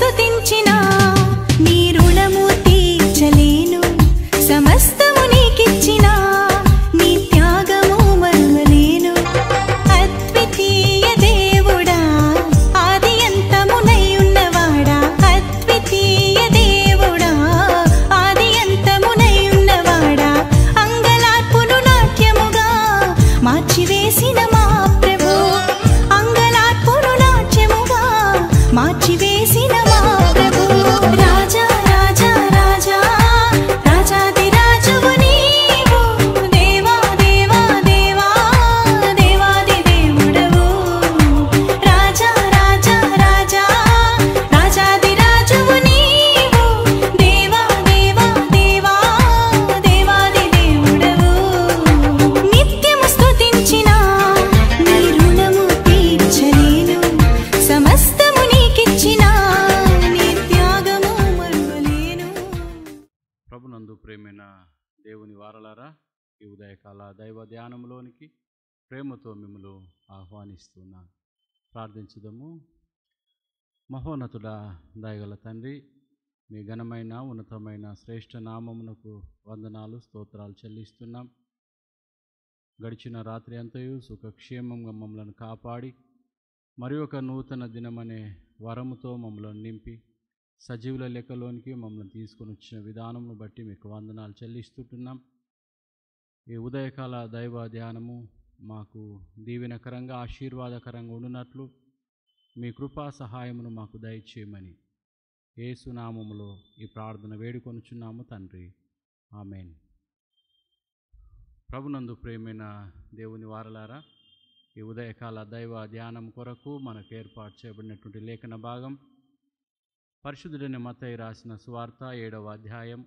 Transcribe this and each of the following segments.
de నందు ప్రేమైన దేవుని వారలారా ఈ ఉదయకాల దైవ ధ్యానంలోనికి ప్రేమతో మిమ్మల్ని ఆహ్వానిస్తున్నాను ప్రార్థించదము మహోన్నతుడ దయగల తండ్రి మీ ఘనమైన ఉన్నతమైన శ్రేష్ఠ నామమునకు వందనాలు స్తోత్రాలు చెల్లిస్తున్నాం గడిచిన రాత్రి అంతయు సుఖక్షేమంగా మమ్మలను కాపాడి మరి ఒక నూతన దినమనే వరముతో మమ్మలను నింపి సజీవుల లెక్కలోనికి మమ్మల్ని తీసుకొని వచ్చిన విధానంను బట్టి మీకు వందనాలు చెల్లిస్తుంటున్నాం ఈ ఉదయకాల దైవ ధ్యానము మాకు దీవెనకరంగా ఆశీర్వాదకరంగా ఉండునట్లు మీ కృపా సహాయమును మాకు దయచేయమని ఏసునామములో ఈ ప్రార్థన వేడుకొనుచున్నాము తండ్రి ఆమెన్ ప్రభునందు ప్రేమైన దేవుని వారలారా ఈ ఉదయకాల దైవ ధ్యానం కొరకు మనకు ఏర్పాటు చేయబడినటువంటి లేఖన భాగం పరిశుద్ధుడైన మతయ్య రాసిన స్వార్థ ఏడవ అధ్యాయం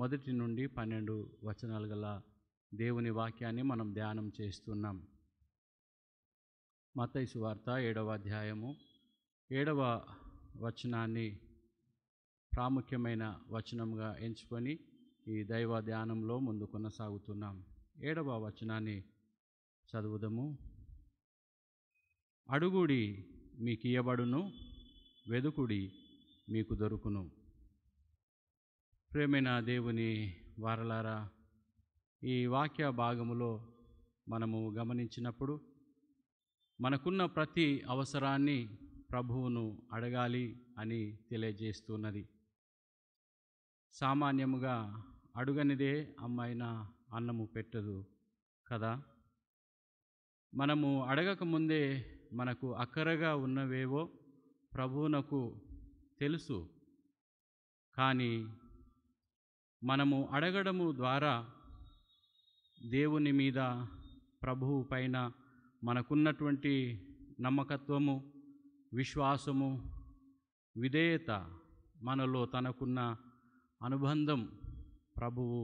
మొదటి నుండి పన్నెండు వచనాలు గల దేవుని వాక్యాన్ని మనం ధ్యానం చేస్తున్నాం మతయ్య సువార్త ఏడవ అధ్యాయము ఏడవ వచనాన్ని ప్రాముఖ్యమైన వచనంగా ఎంచుకొని ఈ దైవ ధ్యానంలో ముందు కొనసాగుతున్నాం ఏడవ వచనాన్ని చదువుదము అడుగుడి మీకు ఇయ్యబడును వెదుకుడి మీకు దొరుకును ప్రేమైన దేవుని వారలారా ఈ వాక్య భాగములో మనము గమనించినప్పుడు మనకున్న ప్రతి అవసరాన్ని ప్రభువును అడగాలి అని తెలియజేస్తున్నది సామాన్యముగా అడుగనిదే అమ్మాయిన అన్నము పెట్టదు కదా మనము అడగకముందే మనకు అక్కరగా ఉన్నవేవో ప్రభువునకు తెలుసు కానీ మనము అడగడము ద్వారా దేవుని మీద ప్రభువు పైన మనకున్నటువంటి నమ్మకత్వము విశ్వాసము విధేయత మనలో తనకున్న అనుబంధం ప్రభువు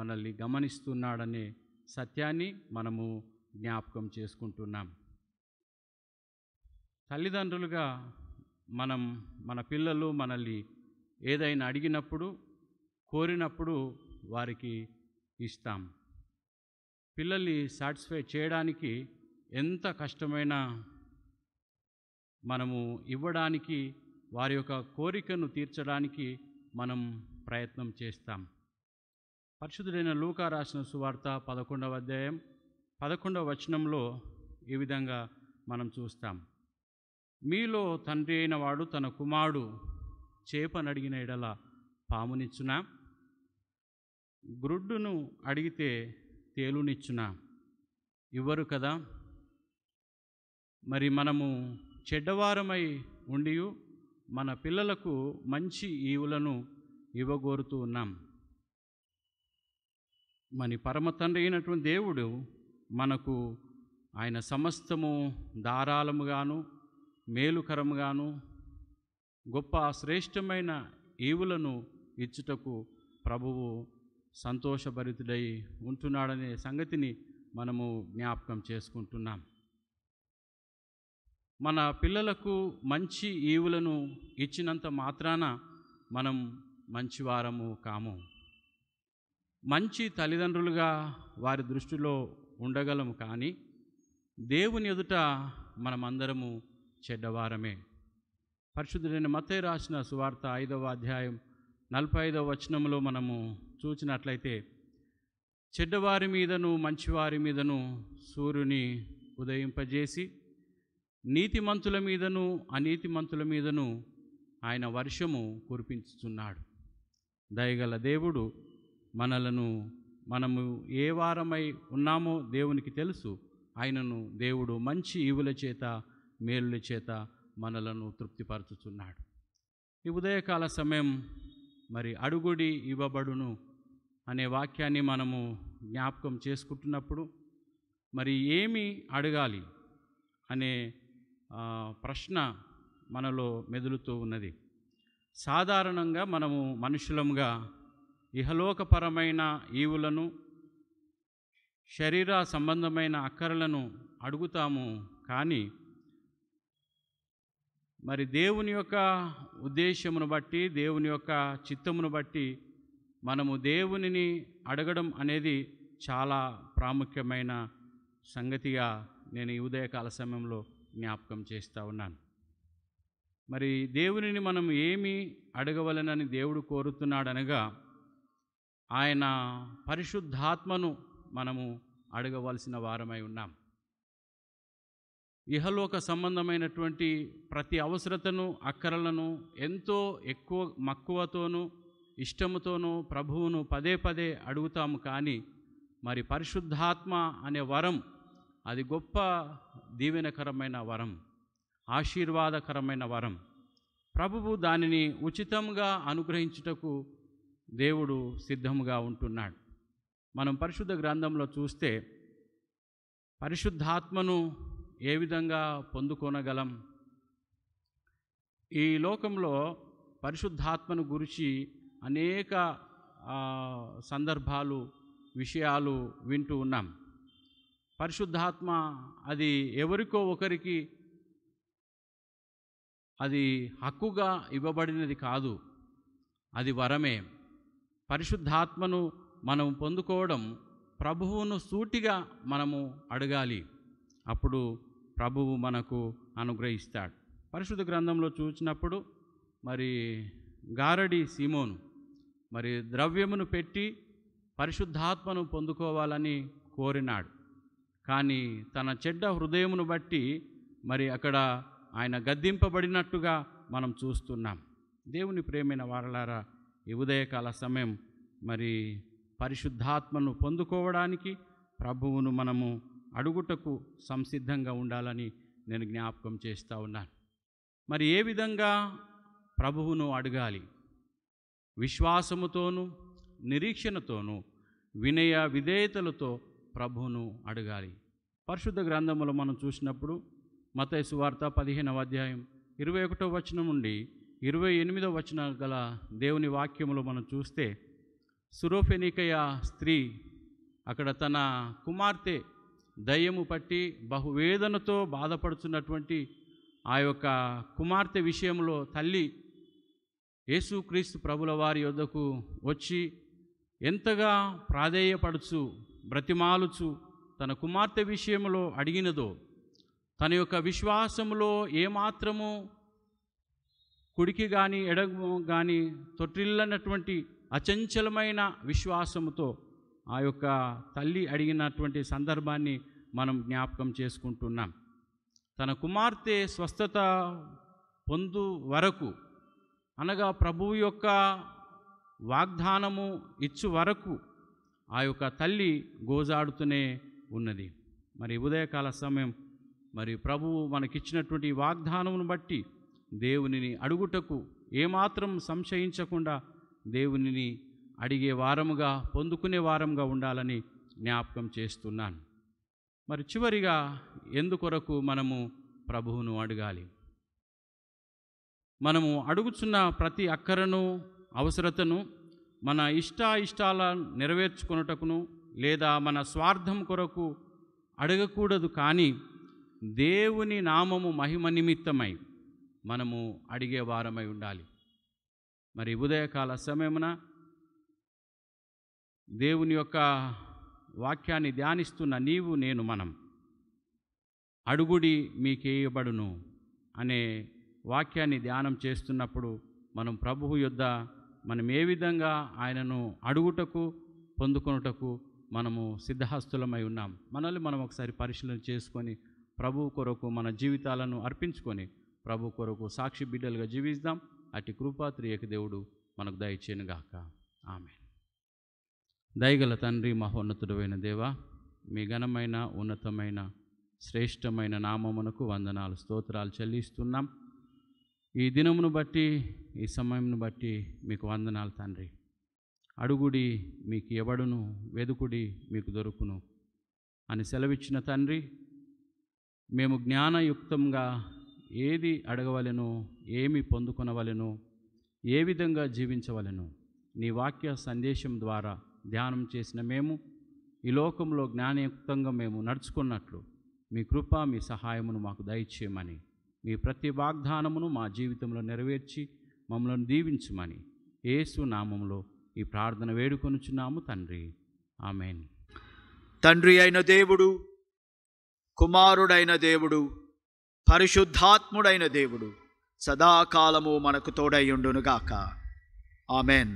మనల్ని గమనిస్తున్నాడనే సత్యాన్ని మనము జ్ఞాపకం చేసుకుంటున్నాం తల్లిదండ్రులుగా మనం మన పిల్లలు మనల్ని ఏదైనా అడిగినప్పుడు కోరినప్పుడు వారికి ఇస్తాం పిల్లల్ని సాటిస్ఫై చేయడానికి ఎంత కష్టమైనా మనము ఇవ్వడానికి వారి యొక్క కోరికను తీర్చడానికి మనం ప్రయత్నం చేస్తాం పరిశుద్ధుడైన లూకా రాసిన సువార్త పదకొండవ అధ్యాయం పదకొండవ వచనంలో ఈ విధంగా మనం చూస్తాం మీలో తండ్రి అయిన వాడు తన కుమారుడు చేపనడిగిన ఎడల పామునిచ్చునా గ్రుడ్డును అడిగితే తేలునిచ్చునా ఇవ్వరు కదా మరి మనము చెడ్డవారమై ఉండి మన పిల్లలకు మంచి ఈవులను ఇవ్వగోరుతూ ఉన్నాం మరి పరమ తండ్రి అయినటువంటి దేవుడు మనకు ఆయన సమస్తము దారాలముగాను మేలుకరముగాను గొప్ప శ్రేష్టమైన ఈవులను ఇచ్చుటకు ప్రభువు సంతోషభరితుడై ఉంటున్నాడనే సంగతిని మనము జ్ఞాపకం చేసుకుంటున్నాం మన పిల్లలకు మంచి ఈవులను ఇచ్చినంత మాత్రాన మనం మంచివారము కాము మంచి తల్లిదండ్రులుగా వారి దృష్టిలో ఉండగలము కానీ దేవుని ఎదుట మనమందరము చెడ్డవారమే పరిశుద్ధుడైన మతే రాసిన సువార్త ఐదవ అధ్యాయం నలభై ఐదవ వచనంలో మనము చూచినట్లయితే చెడ్డవారి మీదను మంచివారి మీదను సూర్యుని ఉదయింపజేసి నీతిమంతుల మీదను అనీతిమంతుల మీదను ఆయన వర్షము కురిపించుతున్నాడు దయగల దేవుడు మనలను మనము ఏ వారమై ఉన్నామో దేవునికి తెలుసు ఆయనను దేవుడు మంచి ఈవుల చేత మేలుల చేత మనలను తృప్తిపరచుచున్నాడు ఈ ఉదయకాల సమయం మరి అడుగుడి ఇవ్వబడును అనే వాక్యాన్ని మనము జ్ఞాపకం చేసుకుంటున్నప్పుడు మరి ఏమి అడగాలి అనే ప్రశ్న మనలో మెదులుతూ ఉన్నది సాధారణంగా మనము మనుషులంగా ఇహలోకపరమైన ఈవులను శరీర సంబంధమైన అక్కరలను అడుగుతాము కానీ మరి దేవుని యొక్క ఉద్దేశమును బట్టి దేవుని యొక్క చిత్తమును బట్టి మనము దేవునిని అడగడం అనేది చాలా ప్రాముఖ్యమైన సంగతిగా నేను ఈ ఉదయకాల సమయంలో జ్ఞాపకం చేస్తూ ఉన్నాను మరి దేవునిని మనం ఏమి అడగవలనని దేవుడు కోరుతున్నాడనగా ఆయన పరిశుద్ధాత్మను మనము అడగవలసిన వారమై ఉన్నాం ఇహలోక సంబంధమైనటువంటి ప్రతి అవసరతను అక్కరలను ఎంతో ఎక్కువ మక్కువతోనూ ఇష్టముతోనూ ప్రభువును పదే పదే అడుగుతాము కానీ మరి పరిశుద్ధాత్మ అనే వరం అది గొప్ప దీవెనకరమైన వరం ఆశీర్వాదకరమైన వరం ప్రభువు దానిని ఉచితంగా అనుగ్రహించుటకు దేవుడు సిద్ధముగా ఉంటున్నాడు మనం పరిశుద్ధ గ్రంథంలో చూస్తే పరిశుద్ధాత్మను ఏ విధంగా పొందుకోనగలం ఈ లోకంలో పరిశుద్ధాత్మను గురించి అనేక సందర్భాలు విషయాలు వింటూ ఉన్నాం పరిశుద్ధాత్మ అది ఎవరికో ఒకరికి అది హక్కుగా ఇవ్వబడినది కాదు అది వరమే పరిశుద్ధాత్మను మనం పొందుకోవడం ప్రభువును సూటిగా మనము అడగాలి అప్పుడు ప్రభువు మనకు అనుగ్రహిస్తాడు పరిశుద్ధ గ్రంథంలో చూసినప్పుడు మరి గారడి సీమోను మరి ద్రవ్యమును పెట్టి పరిశుద్ధాత్మను పొందుకోవాలని కోరినాడు కానీ తన చెడ్డ హృదయమును బట్టి మరి అక్కడ ఆయన గద్దింపబడినట్టుగా మనం చూస్తున్నాం దేవుని ప్రేమైన వారలారా ఈ ఉదయకాల సమయం మరి పరిశుద్ధాత్మను పొందుకోవడానికి ప్రభువును మనము అడుగుటకు సంసిద్ధంగా ఉండాలని నేను జ్ఞాపకం చేస్తూ ఉన్నాను మరి ఏ విధంగా ప్రభువును అడగాలి విశ్వాసముతోనూ నిరీక్షణతోనూ వినయ విధేయతలతో ప్రభువును అడగాలి పరిశుద్ధ గ్రంథములు మనం చూసినప్పుడు మతయసు వార్త పదిహేనవ అధ్యాయం ఇరవై ఒకటో వచనం నుండి ఇరవై ఎనిమిదో వచన గల దేవుని వాక్యములు మనం చూస్తే సురోఫెనికయ స్త్రీ అక్కడ తన కుమార్తె దయ్యము పట్టి బహువేదనతో బాధపడుతున్నటువంటి ఆ యొక్క కుమార్తె విషయంలో తల్లి యేసుక్రీస్తు ప్రభుల వారి యొద్దకు వచ్చి ఎంతగా ప్రాధేయపడుచు బ్రతిమాలుచు తన కుమార్తె విషయంలో అడిగినదో తన యొక్క విశ్వాసములో ఏమాత్రము కుడికి కానీ ఎడము కానీ తొట్టిల్లనటువంటి అచంచలమైన విశ్వాసముతో ఆ యొక్క తల్లి అడిగినటువంటి సందర్భాన్ని మనం జ్ఞాపకం చేసుకుంటున్నాం తన కుమార్తె స్వస్థత పొందు వరకు అనగా ప్రభువు యొక్క వాగ్దానము ఇచ్చు వరకు ఆ యొక్క తల్లి గోజాడుతూనే ఉన్నది మరి ఉదయకాల సమయం మరి ప్రభువు మనకిచ్చినటువంటి వాగ్దానమును బట్టి దేవునిని అడుగుటకు ఏమాత్రం సంశయించకుండా దేవునిని అడిగే వారముగా పొందుకునే వారంగా ఉండాలని జ్ఞాపకం చేస్తున్నాను మరి చివరిగా ఎందుకొరకు మనము ప్రభువును అడగాలి మనము అడుగుచున్న ప్రతి అక్కరను అవసరతను మన ఇష్టాయిష్టాల నెరవేర్చుకొనుటకును లేదా మన స్వార్థం కొరకు అడగకూడదు కానీ దేవుని నామము మహిమ నిమిత్తమై మనము అడిగే వారమై ఉండాలి మరి ఉదయకాల సమయమున దేవుని యొక్క వాక్యాన్ని ధ్యానిస్తున్న నీవు నేను మనం అడుగుడి మీకేయబడును అనే వాక్యాన్ని ధ్యానం చేస్తున్నప్పుడు మనం ప్రభువు యొద్ద మనం ఏ విధంగా ఆయనను అడుగుటకు పొందుకొనుటకు మనము సిద్ధహస్తులమై ఉన్నాం మనల్ని మనం ఒకసారి పరిశీలన చేసుకొని ప్రభు కొరకు మన జీవితాలను అర్పించుకొని ప్రభు కొరకు సాక్షి బిడ్డలుగా జీవిస్తాం అటు కృపాత్రియక దేవుడు మనకు దయచేనుగాక ఆమె దయగల తండ్రి మహోన్నతుడైన దేవ మీ ఘనమైన ఉన్నతమైన శ్రేష్టమైన నామమునకు వందనాలు స్తోత్రాలు చెల్లిస్తున్నాం ఈ దినమును బట్టి ఈ సమయంను బట్టి మీకు వందనాలు తండ్రి అడుగుడి మీకు ఎవడును వెదుకుడి మీకు దొరుకును అని సెలవిచ్చిన తండ్రి మేము జ్ఞానయుక్తంగా ఏది అడగవలెనో ఏమి పొందుకొనవలెనో ఏ విధంగా జీవించవలెనో నీ వాక్య సందేశం ద్వారా ధ్యానం చేసిన మేము ఈ లోకంలో జ్ఞానయుక్తంగా మేము నడుచుకున్నట్లు మీ కృప మీ సహాయమును మాకు దయచేయమని మీ ప్రతి వాగ్దానమును మా జీవితంలో నెరవేర్చి మమ్మల్ని దీవించమని యేసు నామంలో ఈ ప్రార్థన వేడుకొనుచున్నాము తండ్రి ఆమెన్ తండ్రి అయిన దేవుడు కుమారుడైన దేవుడు పరిశుద్ధాత్ముడైన దేవుడు సదాకాలము మనకు తోడై ఉండునుగాక ఆమెన్